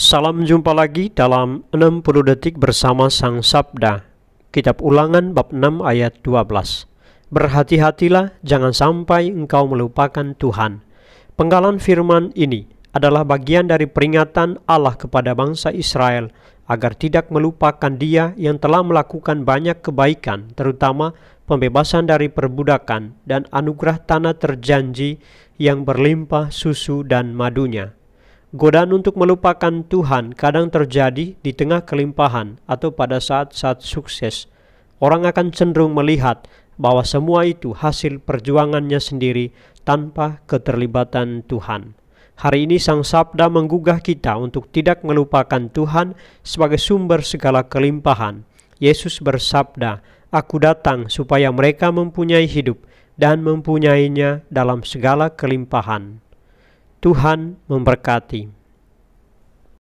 Salam jumpa lagi dalam 60 detik bersama Sang Sabda. Kitab Ulangan bab 6 ayat 12. Berhati-hatilah jangan sampai engkau melupakan Tuhan. Penggalan firman ini adalah bagian dari peringatan Allah kepada bangsa Israel agar tidak melupakan Dia yang telah melakukan banyak kebaikan, terutama pembebasan dari perbudakan dan anugerah tanah terjanji yang berlimpah susu dan madunya. Godaan untuk melupakan Tuhan kadang terjadi di tengah kelimpahan atau pada saat-saat sukses. Orang akan cenderung melihat bahwa semua itu hasil perjuangannya sendiri tanpa keterlibatan Tuhan. Hari ini Sang Sabda menggugah kita untuk tidak melupakan Tuhan sebagai sumber segala kelimpahan. Yesus bersabda, Aku datang supaya mereka mempunyai hidup dan mempunyainya dalam segala kelimpahan. Tuhan memberkati.